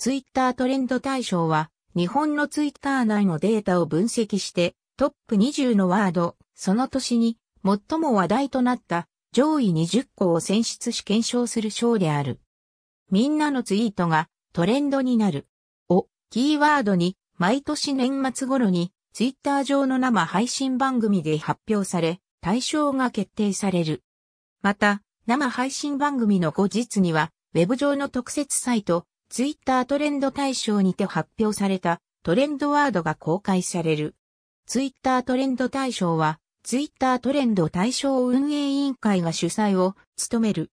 ツイッタートレンド大賞は、日本のツイッター内のデータを分析して、トップ20のワード、その年に最も話題となった上位20個を選出し検証する賞である。みんなのツイートがトレンドになる。をキーワードに毎年年末頃にツイッター上の生配信番組で発表され、対象が決定される。また、生配信番組の後日には、ウェブ上の特設サイト、ツイッタートレンド大賞にて発表されたトレンドワードが公開される。ツイッタートレンド大賞は、ツイッタートレンド大賞運営委員会が主催を務める。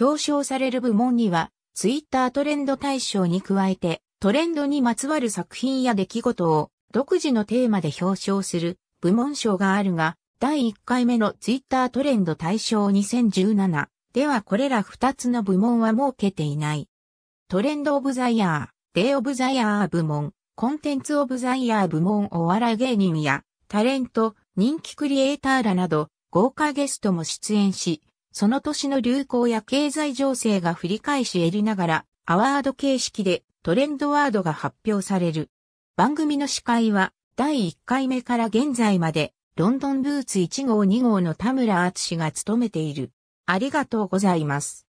表彰される部門には、ツイッタートレンド大賞に加えて、トレンドにまつわる作品や出来事を独自のテーマで表彰する部門賞があるが、第1回目のツイッタートレンド大賞2017ではこれら2つの部門は設けていない。トレンドオブザイヤー、デイオブザイヤー部門、コンテンツオブザイヤー部門お笑い芸人やタレント、人気クリエイターらなど豪華ゲストも出演し、その年の流行や経済情勢が振り返し得りながら、アワード形式でトレンドワードが発表される。番組の司会は、第1回目から現在まで、ロンドンブーツ1号2号の田村厚が務めている。ありがとうございます。